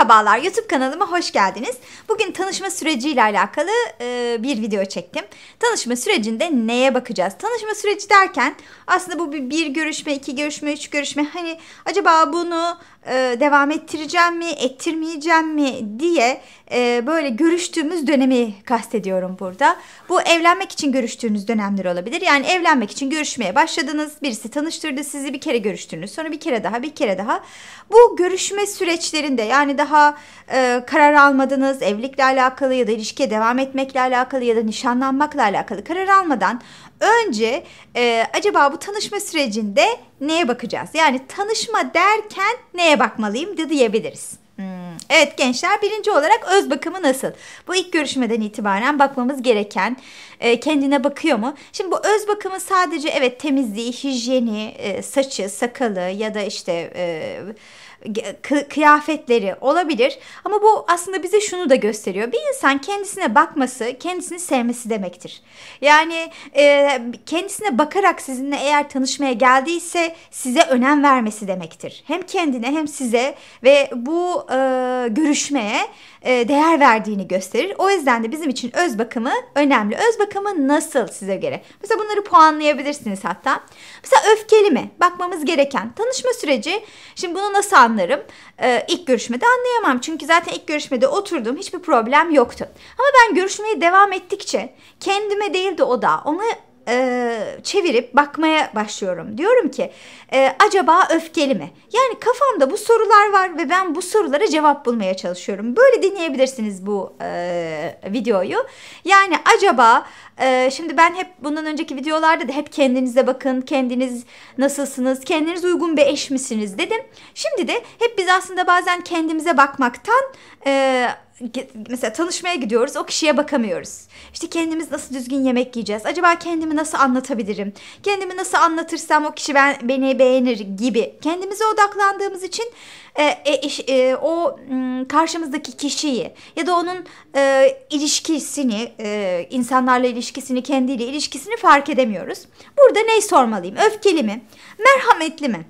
Merhabalar YouTube kanalıma hoş geldiniz. Bugün tanışma süreciyle alakalı e, bir video çektim. Tanışma sürecinde neye bakacağız? Tanışma süreci derken aslında bu bir, bir görüşme, iki görüşme, üç görüşme. Hani acaba bunu e, devam ettireceğim mi, ettirmeyeceğim mi diye e, böyle görüştüğümüz dönemi kastediyorum burada. Bu evlenmek için görüştüğünüz dönemler olabilir. Yani evlenmek için görüşmeye başladınız. Birisi tanıştırdı sizi bir kere görüştünüz. Sonra bir kere daha, bir kere daha. Bu görüşme süreçlerinde yani daha daha e, karar almadınız, evlilikle alakalı ya da ilişkiye devam etmekle alakalı ya da nişanlanmakla alakalı karar almadan önce e, acaba bu tanışma sürecinde neye bakacağız? Yani tanışma derken neye bakmalıyım de diyebiliriz. Hmm. Evet gençler birinci olarak öz bakımı nasıl? Bu ilk görüşmeden itibaren bakmamız gereken e, kendine bakıyor mu? Şimdi bu öz bakımı sadece evet temizliği, hijyeni, e, saçı, sakalı ya da işte... E, kıyafetleri olabilir. Ama bu aslında bize şunu da gösteriyor. Bir insan kendisine bakması, kendisini sevmesi demektir. Yani e, kendisine bakarak sizinle eğer tanışmaya geldiyse size önem vermesi demektir. Hem kendine hem size ve bu e, görüşmeye e, değer verdiğini gösterir. O yüzden de bizim için öz bakımı önemli. Öz bakımı nasıl size göre? Mesela bunları puanlayabilirsiniz hatta. Mesela öfkeli mi? Bakmamız gereken. Tanışma süreci. Şimdi bunu nasıl anlarım? E, ilk görüşmede anlayamam. Çünkü zaten ilk görüşmede oturdum. Hiçbir problem yoktu. Ama ben görüşmeye devam ettikçe kendime değil de o da ona e, çevirip bakmaya başlıyorum. Diyorum ki e, acaba öfkeli mi? Yani kafamda bu sorular var ve ben bu sorulara cevap bulmaya çalışıyorum. Böyle dinleyebilirsiniz bu e, videoyu. Yani acaba e, şimdi ben hep bundan önceki videolarda da hep kendinize bakın, kendiniz nasılsınız, kendiniz uygun bir eş misiniz dedim. Şimdi de hep biz aslında bazen kendimize bakmaktan... E, mesela tanışmaya gidiyoruz o kişiye bakamıyoruz. İşte kendimiz nasıl düzgün yemek yiyeceğiz? Acaba kendimi nasıl anlatabilirim? Kendimi nasıl anlatırsam o kişi ben beni beğenir gibi. Kendimize odaklandığımız için e, e, e, o karşımızdaki kişiyi ya da onun e, ilişkisini, e, insanlarla ilişkisini, kendiyle ilişkisini fark edemiyoruz. Burada ne sormalıyım? Öfkeli mi? Merhametli mi?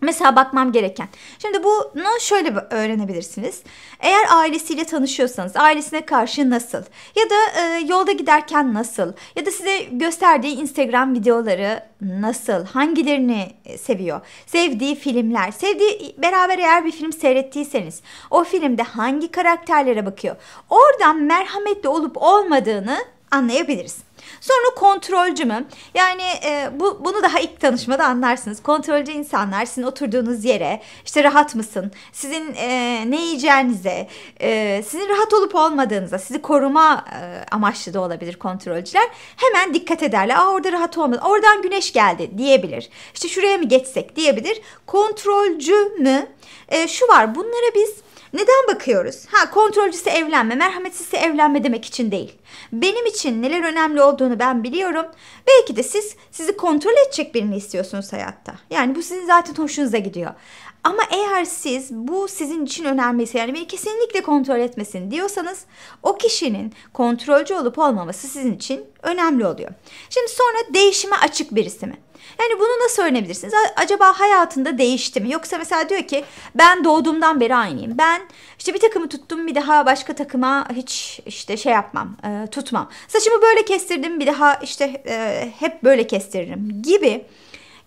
Mesela bakmam gereken. Şimdi bunu şöyle öğrenebilirsiniz. Eğer ailesiyle tanışıyorsanız ailesine karşı nasıl ya da e, yolda giderken nasıl ya da size gösterdiği Instagram videoları nasıl hangilerini seviyor sevdiği filmler sevdiği beraber eğer bir film seyrettiyseniz o filmde hangi karakterlere bakıyor oradan merhametli olup olmadığını anlayabiliriz. Sonra kontrolcü mü? Yani e, bu bunu daha ilk tanışmada anlarsınız. Kontrolcü insanlar sizin oturduğunuz yere, işte rahat mısın, sizin e, ne yiyeceğinize, e, sizin rahat olup olmadığınıza, sizi koruma e, amaçlı da olabilir kontrolcüler. Hemen dikkat ederler. Aa orada rahat olmadı, oradan güneş geldi diyebilir. İşte şuraya mı geçsek diyebilir. Kontrolcü mü? E, şu var, bunlara biz neden bakıyoruz? Ha kontrolcüsü evlenme, merhametsizse evlenme demek için değil. Benim için neler önemli olduğunu ben biliyorum. Belki de siz sizi kontrol edecek birini istiyorsunuz hayatta. Yani bu sizin zaten hoşunuza gidiyor. Ama eğer siz bu sizin için önemliyse yani beni kesinlikle kontrol etmesin diyorsanız o kişinin kontrolcü olup olmaması sizin için önemli oluyor. Şimdi sonra değişime açık birisi mi? Yani bunu nasıl öğrenebilirsiniz? Acaba hayatında değişti mi? Yoksa mesela diyor ki ben doğduğumdan beri aynıyım. Ben işte bir takımı tuttum bir daha başka takıma hiç işte şey yapmam, e, tutmam. Saçımı böyle kestirdim bir daha işte e, hep böyle kestiririm gibi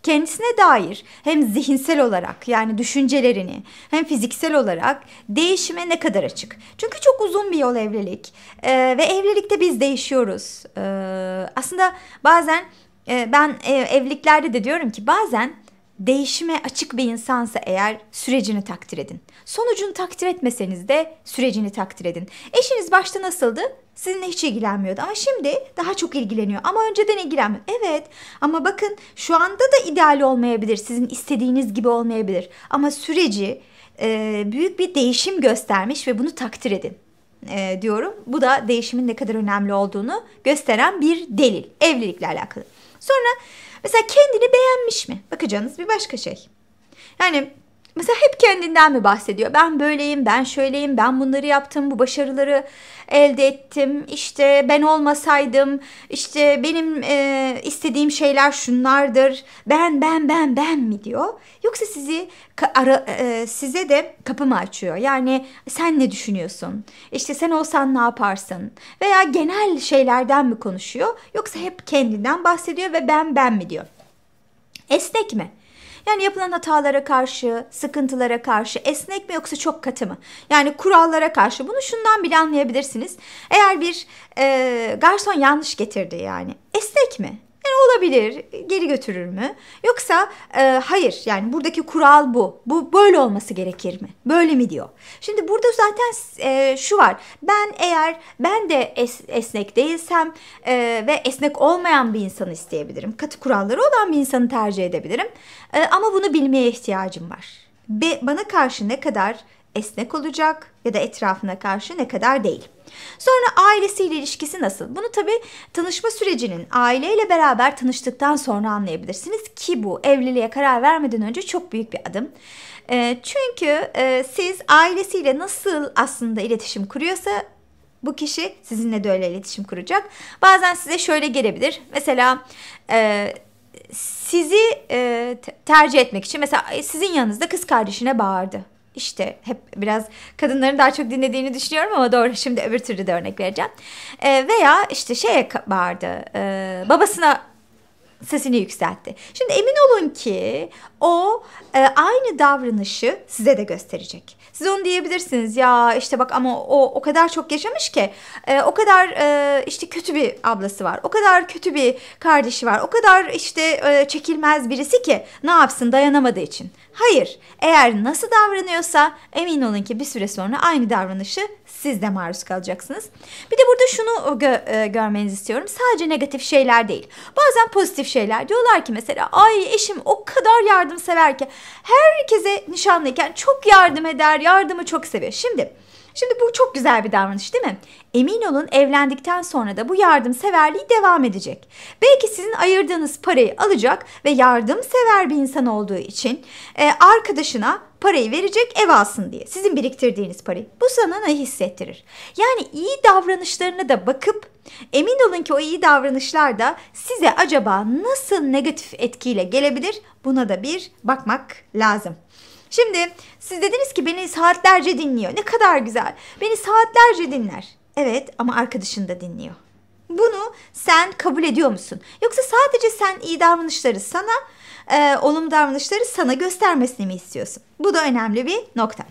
kendisine dair hem zihinsel olarak yani düşüncelerini hem fiziksel olarak değişime ne kadar açık? Çünkü çok uzun bir yol evlilik ee, ve evlilikte biz değişiyoruz. Ee, aslında bazen ee, ben e, evliliklerde de diyorum ki bazen değişime açık bir insansa eğer sürecini takdir edin. Sonucunu takdir etmeseniz de sürecini takdir edin. Eşiniz başta nasıldı? Sizinle hiç ilgilenmiyordu ama şimdi daha çok ilgileniyor ama önceden ilgilenmiyor. Evet ama bakın şu anda da ideal olmayabilir. Sizin istediğiniz gibi olmayabilir. Ama süreci e, büyük bir değişim göstermiş ve bunu takdir edin e, diyorum. Bu da değişimin ne kadar önemli olduğunu gösteren bir delil evlilikle alakalı. Sonra mesela kendini beğenmiş mi? Bakacağınız bir başka şey. Yani mesela hep kendinden mi bahsediyor? Ben böyleyim, ben şöyleyim, ben bunları yaptım, bu başarıları elde ettim. İşte ben olmasaydım, işte benim e, istediğim şeyler şunlardır. Ben ben ben ben mi diyor? Yoksa sizi ara, e, size de kapı mı açıyor. Yani sen ne düşünüyorsun? İşte sen olsan ne yaparsın? Veya genel şeylerden mi konuşuyor? Yoksa hep kendinden bahsediyor ve ben ben mi diyor? Esnek mi? Yani yapılan hatalara karşı, sıkıntılara karşı esnek mi yoksa çok katı mı? Yani kurallara karşı bunu şundan bile anlayabilirsiniz. Eğer bir e, garson yanlış getirdi yani esnek mi? olabilir. Geri götürür mü? Yoksa e, hayır yani buradaki kural bu. Bu böyle olması gerekir mi? Böyle mi diyor. Şimdi burada zaten e, şu var. Ben eğer ben de es, esnek değilsem e, ve esnek olmayan bir insanı isteyebilirim. Katı kuralları olan bir insanı tercih edebilirim. E, ama bunu bilmeye ihtiyacım var. Be, bana karşı ne kadar esnek olacak ya da etrafına karşı ne kadar değil. Sonra ailesiyle ilişkisi nasıl? Bunu tabii tanışma sürecinin aileyle beraber tanıştıktan sonra anlayabilirsiniz ki bu evliliğe karar vermeden önce çok büyük bir adım. E, çünkü e, siz ailesiyle nasıl aslında iletişim kuruyorsa bu kişi sizinle de öyle iletişim kuracak. Bazen size şöyle gelebilir. Mesela e, sizi e, tercih etmek için mesela e, sizin yanınızda kız kardeşine bağırdı işte hep biraz kadınların daha çok dinlediğini düşünüyorum ama doğru şimdi öbür türlü de örnek vereceğim. E, veya işte şeye bağırdı e, babasına sesini yükseltti. Şimdi emin olun ki o e, aynı davranışı size de gösterecek. Siz onu diyebilirsiniz ya işte bak ama o o kadar çok yaşamış ki e, o kadar e, işte kötü bir ablası var. O kadar kötü bir kardeşi var. O kadar işte e, çekilmez birisi ki ne yapsın dayanamadığı için. Hayır eğer nasıl davranıyorsa emin olun ki bir süre sonra aynı davranışı siz de maruz kalacaksınız. Bir de burada şunu gö- e, görmenizi istiyorum. Sadece negatif şeyler değil. Bazen pozitif şeyler. Diyorlar ki mesela ay eşim o kadar yardım yardımsever ki herkese nişanlıyken çok yardım eder, yardımı çok sever. Şimdi Şimdi bu çok güzel bir davranış değil mi? Emin olun evlendikten sonra da bu yardımseverliği devam edecek. Belki sizin ayırdığınız parayı alacak ve yardımsever bir insan olduğu için e, arkadaşına parayı verecek ev alsın diye. Sizin biriktirdiğiniz parayı. Bu sana ne hissettirir? Yani iyi davranışlarına da bakıp emin olun ki o iyi davranışlar da size acaba nasıl negatif etkiyle gelebilir? Buna da bir bakmak lazım. Şimdi siz dediniz ki beni saatlerce dinliyor. Ne kadar güzel. Beni saatlerce dinler. Evet ama arkadaşın da dinliyor. Bunu sen kabul ediyor musun? Yoksa sadece sen iyi davranışları sana, e, olumlu davranışları sana göstermesini mi istiyorsun? Bu da önemli bir nokta.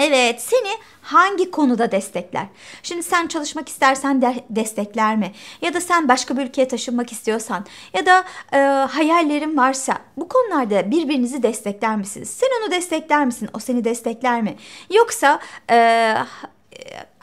Evet seni hangi konuda destekler? Şimdi sen çalışmak istersen de destekler mi? Ya da sen başka bir ülkeye taşınmak istiyorsan ya da e, hayallerin varsa bu konularda birbirinizi destekler misiniz? Sen onu destekler misin? O seni destekler mi? Yoksa e,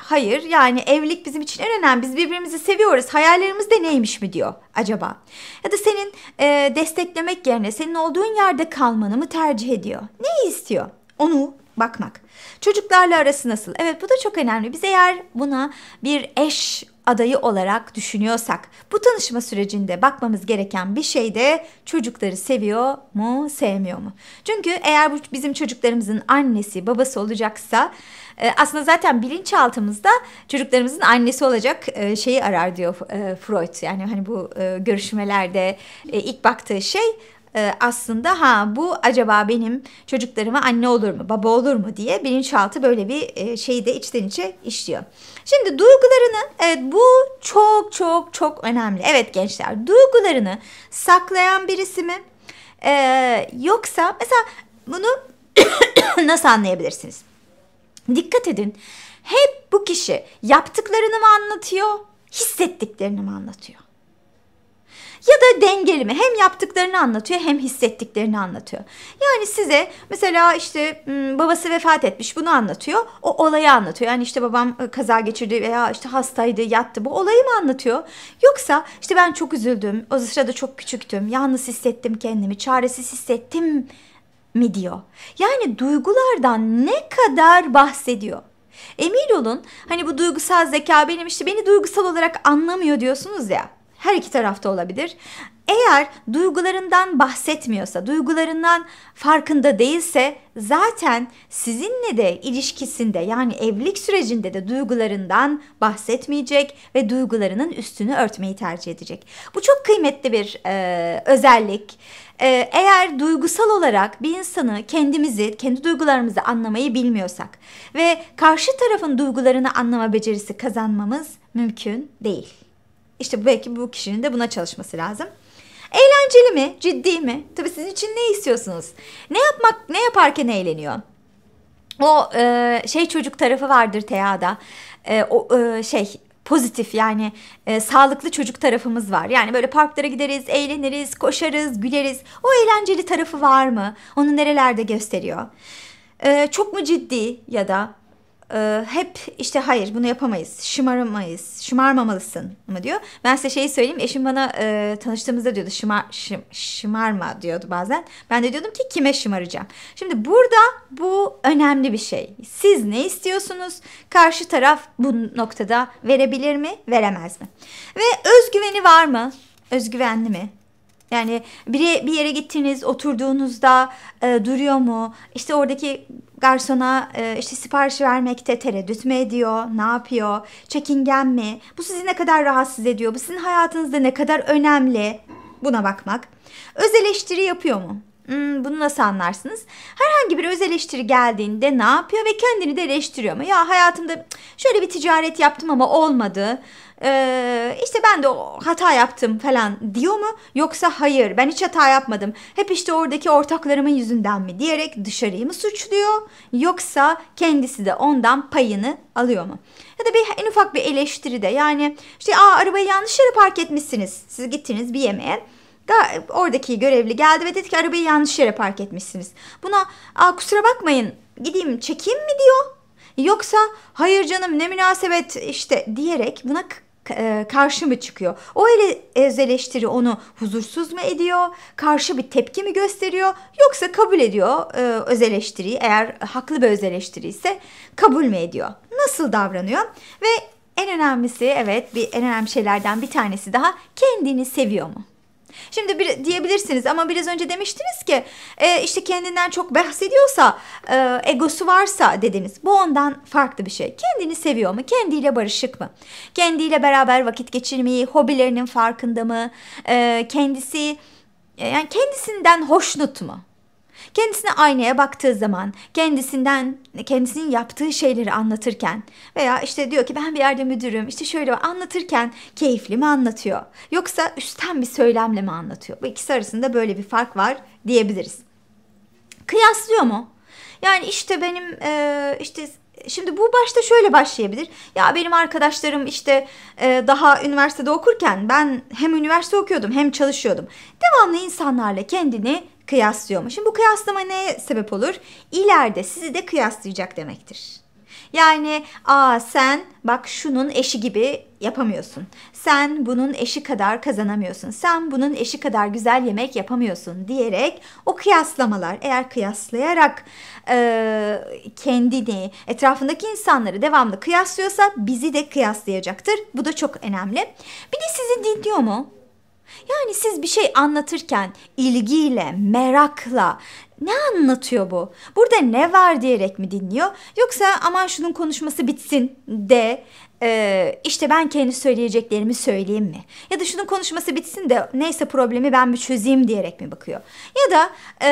Hayır yani evlilik bizim için en önemli. Biz birbirimizi seviyoruz. Hayallerimiz de neymiş mi diyor acaba? Ya da senin e, desteklemek yerine senin olduğun yerde kalmanı mı tercih ediyor? Neyi istiyor? Onu bakmak. Çocuklarla arası nasıl? Evet bu da çok önemli. Biz eğer buna bir eş adayı olarak düşünüyorsak bu tanışma sürecinde bakmamız gereken bir şey de çocukları seviyor mu sevmiyor mu? Çünkü eğer bu bizim çocuklarımızın annesi babası olacaksa e, aslında zaten bilinçaltımızda çocuklarımızın annesi olacak e, şeyi arar diyor e, Freud. Yani hani bu görüşmelerde ilk baktığı şey ee, aslında ha bu acaba benim çocuklarıma anne olur mu, baba olur mu diye bilinçaltı böyle bir e, şeyi de içten içe işliyor. Şimdi duygularını, evet bu çok çok çok önemli. Evet gençler duygularını saklayan birisi mi? E, yoksa mesela bunu nasıl anlayabilirsiniz? Dikkat edin. Hep bu kişi yaptıklarını mı anlatıyor, hissettiklerini mi anlatıyor? ya da dengeli mi? Hem yaptıklarını anlatıyor hem hissettiklerini anlatıyor. Yani size mesela işte babası vefat etmiş bunu anlatıyor. O olayı anlatıyor. Yani işte babam kaza geçirdi veya işte hastaydı yattı bu olayı mı anlatıyor? Yoksa işte ben çok üzüldüm. O sırada çok küçüktüm. Yalnız hissettim kendimi. Çaresiz hissettim mi diyor. Yani duygulardan ne kadar bahsediyor? Emin olun hani bu duygusal zeka benim işte beni duygusal olarak anlamıyor diyorsunuz ya her iki tarafta olabilir. Eğer duygularından bahsetmiyorsa, duygularından farkında değilse zaten sizinle de ilişkisinde yani evlilik sürecinde de duygularından bahsetmeyecek ve duygularının üstünü örtmeyi tercih edecek. Bu çok kıymetli bir e, özellik. E, eğer duygusal olarak bir insanı kendimizi, kendi duygularımızı anlamayı bilmiyorsak ve karşı tarafın duygularını anlama becerisi kazanmamız mümkün değil. İşte belki bu kişinin de buna çalışması lazım. Eğlenceli mi? Ciddi mi? Tabii sizin için ne istiyorsunuz? Ne yapmak, ne yaparken eğleniyor? O e, şey çocuk tarafı vardır TEA'da. E, o e, şey pozitif yani e, sağlıklı çocuk tarafımız var. Yani böyle parklara gideriz, eğleniriz, koşarız, güleriz. O eğlenceli tarafı var mı? Onu nerelerde gösteriyor? E, çok mu ciddi ya da e, hep işte hayır bunu yapamayız, şımarmayız, şımarmamalısın mı diyor. Ben size şeyi söyleyeyim, eşim bana e, tanıştığımızda diyordu şımar, şım, şımarma diyordu bazen. Ben de diyordum ki kime şımaracağım. Şimdi burada bu önemli bir şey. Siz ne istiyorsunuz? Karşı taraf bu noktada verebilir mi, veremez mi? Ve özgüveni var mı? Özgüvenli mi? Yani bir, bir yere gittiniz, oturduğunuzda e, duruyor mu? İşte oradaki Garsona e, işte siparişi vermekte tereddüt mü ediyor? Ne yapıyor? Çekingen mi? Bu sizi ne kadar rahatsız ediyor? Bu sizin hayatınızda ne kadar önemli? Buna bakmak. Öz eleştiri yapıyor mu? Hmm, bunu nasıl anlarsınız? Herhangi bir öz eleştiri geldiğinde ne yapıyor ve kendini de eleştiriyor mu? Ya hayatımda şöyle bir ticaret yaptım ama olmadı. Ee, işte ben de hata yaptım falan diyor mu? Yoksa hayır ben hiç hata yapmadım. Hep işte oradaki ortaklarımın yüzünden mi diyerek dışarıyı mı suçluyor? Yoksa kendisi de ondan payını alıyor mu? Ya da bir en ufak bir eleştiri de yani işte Aa, arabayı yanlış yere park etmişsiniz. Siz gittiniz bir yemeğe Ga oradaki görevli geldi ve dedi ki arabayı yanlış yere park etmişsiniz. Buna Aa, kusura bakmayın gideyim çekeyim mi diyor. Yoksa hayır canım ne münasebet işte diyerek buna e, karşı mı çıkıyor? O ele eleştiri onu huzursuz mu ediyor? Karşı bir tepki mi gösteriyor? Yoksa kabul ediyor e, öz eleştiriyi eğer haklı bir öz eleştiri ise kabul mü ediyor? Nasıl davranıyor? Ve en önemlisi evet bir en önemli şeylerden bir tanesi daha kendini seviyor mu? Şimdi bir, diyebilirsiniz ama biraz önce demiştiniz ki e, işte kendinden çok bahsediyorsa, e, egosu varsa dediniz. Bu ondan farklı bir şey. Kendini seviyor mu? Kendiyle barışık mı? Kendiyle beraber vakit geçirmeyi, hobilerinin farkında mı? E, kendisi e, yani kendisinden hoşnut mu? Kendisine aynaya baktığı zaman, kendisinden kendisinin yaptığı şeyleri anlatırken veya işte diyor ki ben bir yerde müdürüm, işte şöyle anlatırken keyifli mi anlatıyor? Yoksa üstten bir söylemle mi anlatıyor? Bu ikisi arasında böyle bir fark var diyebiliriz. Kıyaslıyor mu? Yani işte benim e, işte Şimdi bu başta şöyle başlayabilir. Ya benim arkadaşlarım işte e, daha üniversitede okurken ben hem üniversite okuyordum hem çalışıyordum. Devamlı insanlarla kendini kıyaslıyormuş. Şimdi bu kıyaslama neye sebep olur? İleride sizi de kıyaslayacak demektir. Yani aa sen bak şunun eşi gibi yapamıyorsun. Sen bunun eşi kadar kazanamıyorsun. Sen bunun eşi kadar güzel yemek yapamıyorsun diyerek o kıyaslamalar eğer kıyaslayarak e, kendini etrafındaki insanları devamlı kıyaslıyorsa bizi de kıyaslayacaktır. Bu da çok önemli. Bir de sizi dinliyor mu? Yani siz bir şey anlatırken ilgiyle, merakla ne anlatıyor bu? Burada ne var diyerek mi dinliyor? Yoksa aman şunun konuşması bitsin de e, işte ben kendi söyleyeceklerimi söyleyeyim mi? Ya da şunun konuşması bitsin de neyse problemi ben bir çözeyim diyerek mi bakıyor? Ya da e,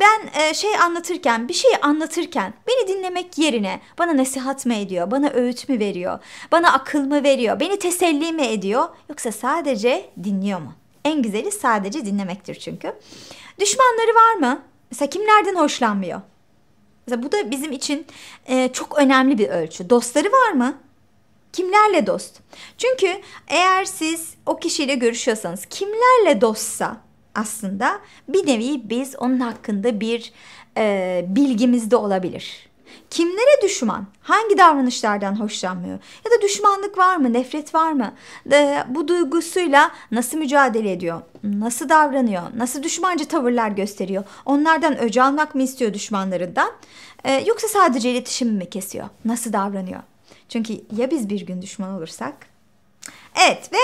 ben e, şey anlatırken bir şey anlatırken beni dinlemek yerine bana nasihat mı ediyor? Bana öğüt mü veriyor? Bana akıl mı veriyor? Beni teselli mi ediyor? Yoksa sadece dinliyor mu? En güzeli sadece dinlemektir çünkü. Düşmanları var mı? Mesela kimlerden hoşlanmıyor? Mesela bu da bizim için e, çok önemli bir ölçü. Dostları var mı? Kimlerle dost? Çünkü eğer siz o kişiyle görüşüyorsanız kimlerle dostsa aslında bir nevi biz onun hakkında bir e, bilgimiz de olabilir. Kimlere düşman? Hangi davranışlardan hoşlanmıyor? Ya da düşmanlık var mı? Nefret var mı? E, bu duygusuyla nasıl mücadele ediyor? Nasıl davranıyor? Nasıl düşmanca tavırlar gösteriyor? Onlardan öcü almak mı istiyor düşmanlarından? E, yoksa sadece iletişimi mi kesiyor? Nasıl davranıyor? Çünkü ya biz bir gün düşman olursak? Evet ve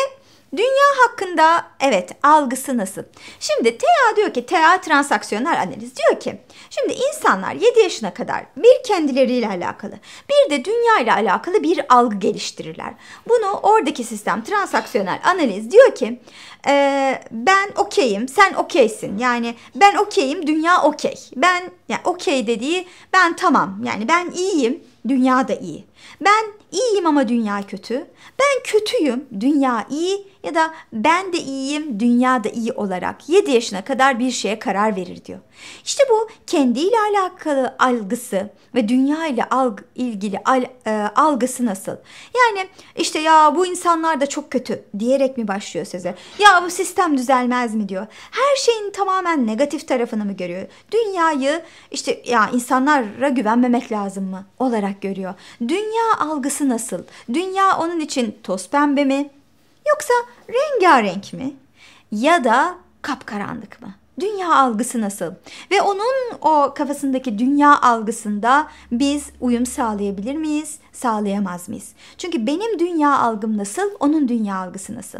Dünya hakkında evet algısı nasıl? Şimdi TA diyor ki TA transaksiyonel analiz diyor ki şimdi insanlar 7 yaşına kadar bir kendileriyle alakalı bir de dünya ile alakalı bir algı geliştirirler. Bunu oradaki sistem transaksiyonel analiz diyor ki e, ben okeyim sen okeysin yani ben okeyim dünya okey ben yani okey dediği ben tamam yani ben iyiyim dünya da iyi. Ben iyiyim ama dünya kötü. Ben kötüyüm, dünya iyi ya da ben de iyiyim, dünya da iyi olarak 7 yaşına kadar bir şeye karar verir diyor. İşte bu kendiyle alakalı algısı ve dünya ile alg ilgili al, e, algısı nasıl? Yani işte ya bu insanlar da çok kötü diyerek mi başlıyor söze? Ya bu sistem düzelmez mi diyor. Her şeyin tamamen negatif tarafını mı görüyor? Dünyayı işte ya insanlara güvenmemek lazım mı olarak olarak görüyor. Dünya algısı nasıl? Dünya onun için toz pembe mi? Yoksa rengarenk mi? Ya da kapkaranlık mı? Dünya algısı nasıl? Ve onun o kafasındaki dünya algısında biz uyum sağlayabilir miyiz, sağlayamaz mıyız? Çünkü benim dünya algım nasıl, onun dünya algısı nasıl?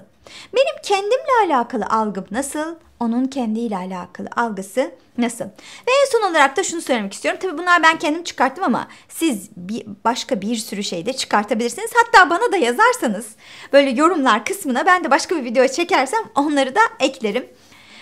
Benim kendimle alakalı algım nasıl, onun kendiyle alakalı algısı nasıl? Ve en son olarak da şunu söylemek istiyorum. Tabii bunlar ben kendim çıkarttım ama siz bir, başka bir sürü şey de çıkartabilirsiniz. Hatta bana da yazarsanız böyle yorumlar kısmına ben de başka bir video çekersem onları da eklerim.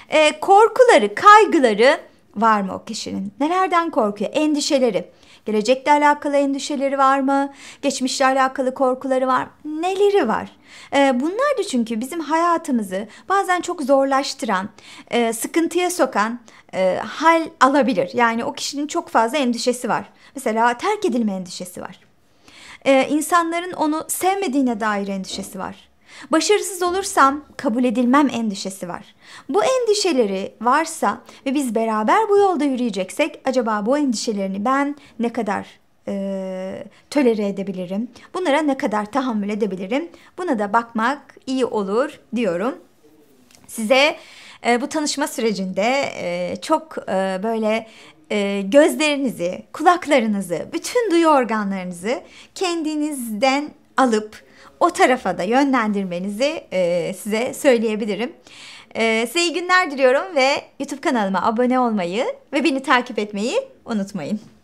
E, korkuları, kaygıları var mı o kişinin? Nelerden korkuyor? Endişeleri. Gelecekle alakalı endişeleri var mı? Geçmişle alakalı korkuları var mı? Neleri var? Ee, bunlar da çünkü bizim hayatımızı bazen çok zorlaştıran, e, sıkıntıya sokan e, hal alabilir. Yani o kişinin çok fazla endişesi var. Mesela terk edilme endişesi var. Ee, insanların onu sevmediğine dair endişesi var Başarısız olursam kabul edilmem endişesi var. Bu endişeleri varsa ve biz beraber bu yolda yürüyeceksek acaba bu endişelerini ben ne kadar e, tölere edebilirim? Bunlara ne kadar tahammül edebilirim? Buna da bakmak iyi olur diyorum. Size e, bu tanışma sürecinde e, çok e, böyle e, gözlerinizi, kulaklarınızı, bütün duyu organlarınızı kendinizden alıp o tarafa da yönlendirmenizi e, size söyleyebilirim. E, size iyi günler diliyorum ve YouTube kanalıma abone olmayı ve beni takip etmeyi unutmayın.